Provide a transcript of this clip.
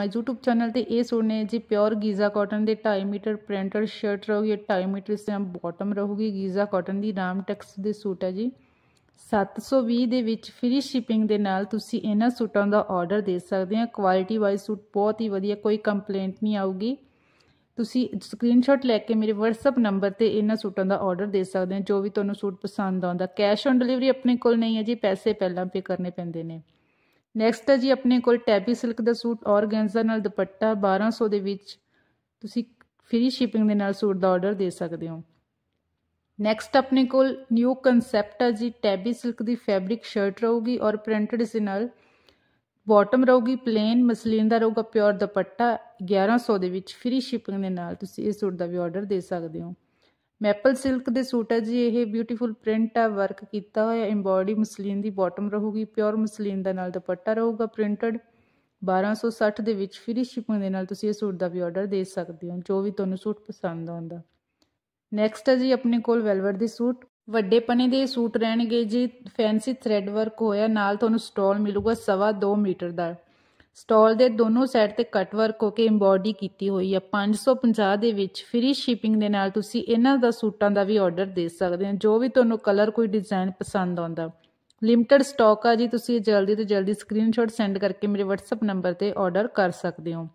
ਮਾਈ YouTube channel ਤੇ ਇਹ ਸੋਨੇ ਜੀ ਪਿਓਰ ਗੀਜ਼ਾ ਕਾਟਨ ਦੇ 2.5 ਮੀਟਰ ਪ੍ਰਿੰਟਡ ਸ਼ਰਟ ਰਹੂਗੀ 2.5 ਮੀਟਰ ਆ ਬਾਟਮ ਰਹੂਗੀ ਗੀਜ਼ਾ ਕਾਟਨ ਦੀ ਨਾਮ ਟੈਕਸ ਦੇ ਸੂਟ ਹੈ ਜੀ 720 ਦੇ ਵਿੱਚ ਫ੍ਰੀ ਸ਼ਿਪਿੰਗ ਦੇ ਨਾਲ ਤੁਸੀਂ ਇਹਨਾਂ ਸੂਟਾਂ ਦਾ ਆਰਡਰ ਦੇ ਸਕਦੇ ਹੋ ਕੁਆਲਿਟੀ ਵਾਈਜ਼ ਸੂਟ ਬਹੁਤ ਹੀ ਵਧੀਆ ਕੋਈ ਕੰਪਲੇਂਟ ਨਹੀਂ ਆਊਗੀ ਤੁਸੀਂ ਸਕਰੀਨਸ਼ਾਟ ਲੈ ਕੇ ਮੇਰੇ WhatsApp ਨੰਬਰ ਤੇ ਇਹਨਾਂ ਸੂਟਾਂ ਦਾ ਆਰਡਰ ਦੇ ਸਕਦੇ ਹੋ ਜੋ ਵੀ ਤੁਹਾਨੂੰ ਸੂਟ ਪਸੰਦ ਆਉਂਦਾ ਕੈਸ਼ ਔਨ ਡਿਲੀਵਰੀ ਆਪਣੇ ਕੋਲ ਨਹੀਂ ਹੈ ਜੀ ਪੈਸੇ ਪਹਿਲਾਂ ਪੇ ਕਰਨੇ ਪੈਂਦੇ ਨੇ ਨੈਕਸਟ ਹੈ ਜੀ ਆਪਣੇ ਕੋਲ ਟੈਬੀ ਸਿਲਕ ਦਾ ਸੂਟ ਔਰਗੈਂਜ਼ਾ ਨਾਲ ਦੁਪੱਟਾ 1200 ਦੇ ਵਿੱਚ ਤੁਸੀਂ ਫ੍ਰੀ ਸ਼ਿਪਿੰਗ ਦੇ ਨਾਲ ਸੂਟ ਦਾ ਆਰਡਰ ਦੇ ਸਕਦੇ ਹੋ ਨੈਕਸਟ ਆਪਣੇ ਕੋਲ ਨਿਊ ਕਨਸੈਪਟ ਹੈ ਜੀ ਟੈਬੀ ਸਿਲਕ ਦੀ ਫੈਬਰਿਕ ਸ਼ਰਟ ਰਹੂਗੀ ਔਰ ਪ੍ਰਿੰਟਡ ਇਸ ਨਾਲ ਬਾਟਮ ਰਹੂਗੀ ਪਲੇਨ ਮਸਲੀਨ ਦਾ ਰਹੂਗਾ ਪਿਓਰ ਦੁਪੱਟਾ 1100 ਦੇ ਵਿੱਚ ਫ੍ਰੀ ਸ਼ਿਪਿੰਗ ਦੇ ਨਾਲ ਤੁਸੀਂ ਇਹ ਸੂਟ ਦਾ ਵੀ ਆਰਡਰ ਦੇ ਸਕਦੇ ਹੋ ਮੈਪਲ ਸਿਲਕ ਦੇ ਸੂਟ ਹੈ ਜੀ ਇਹ ਬਿਊਟੀਫੁਲ ਪ੍ਰਿੰਟ ਆ ਵਰਕ ਕੀਤਾ ਹੋਇਆ ਐਮਬੋਡੀ ਮਸਲੀਨ ਦੀ ਬਾਟਮ ਰਹੂਗੀ ਪਿਓਰ ਮਸਲੀਨ ਦਾ ਨਾਲ ਦੁਪੱਟਾ ਰਹੂਗਾ ਪ੍ਰਿੰਟਡ 1260 ਦੇ ਵਿੱਚ ਫ੍ਰੀ ਸ਼ਿਪਿੰਗ ਦੇ ਨਾਲ ਤੁਸੀਂ ਇਹ ਸੂਟ ਦਾ ਵੀ ਆਰਡਰ ਦੇ ਸਕਦੇ ਹੋ ਜੋ ਵੀ ਤੁਹਾਨੂੰ ਸੂਟ ਪਸੰਦ ਆਉਂਦਾ ਨੈਕਸਟ ਹੈ ਜੀ ਆਪਣੇ ਕੋਲ ਵੈਲਵਟ ਦੇ ਸੂਟ ਵੱਡੇ ਪਨੇ ਦੇ ਸੂਟ ਰਹਿਣਗੇ ਜੀ ਫੈਂਸੀ ਥ੍ਰੈਡ ਵਰਕ ਹੋਇਆ ਨਾਲ ਤੁਹਾਨੂੰ ਸਟਾਲ ਮਿਲੂਗਾ 2.5 ਮੀਟਰ ਦਾ ਸਟਾਲ ਦੇ ਦੋਨੋਂ ਸਾਈਡ ਤੇ ਕਟ ਵਰਕ ਹੋ ਕੇ ਐਮਬੋਡੀ ਕੀਤੀ ਹੋਈ ਆ 550 ਦੇ ਵਿੱਚ ਫ੍ਰੀ ਸ਼ਿਪਿੰਗ ਦੇ ਨਾਲ ਤੁਸੀਂ ਇਹਨਾਂ ਦਾ ਸੂਟਾਂ ਦਾ ਵੀ ਆਰਡਰ ਦੇ ਸਕਦੇ ਹੋ ਜੋ ਵੀ ਤੁਹਾਨੂੰ ਕਲਰ ਕੋਈ ਡਿਜ਼ਾਈਨ ਪਸੰਦ ਆਉਂਦਾ ਲਿਮਟਿਡ ਸਟਾਕ ਆ ਜੀ ਤੁਸੀਂ ਜਲਦੀ ਤੋਂ ਜਲਦੀ ਸਕਰੀਨਸ਼ਾਟ ਸੈਂਡ ਕਰਕੇ ਮੇਰੇ WhatsApp ਨੰਬਰ ਤੇ ਆਰਡਰ ਕਰ ਸਕਦੇ ਹੋ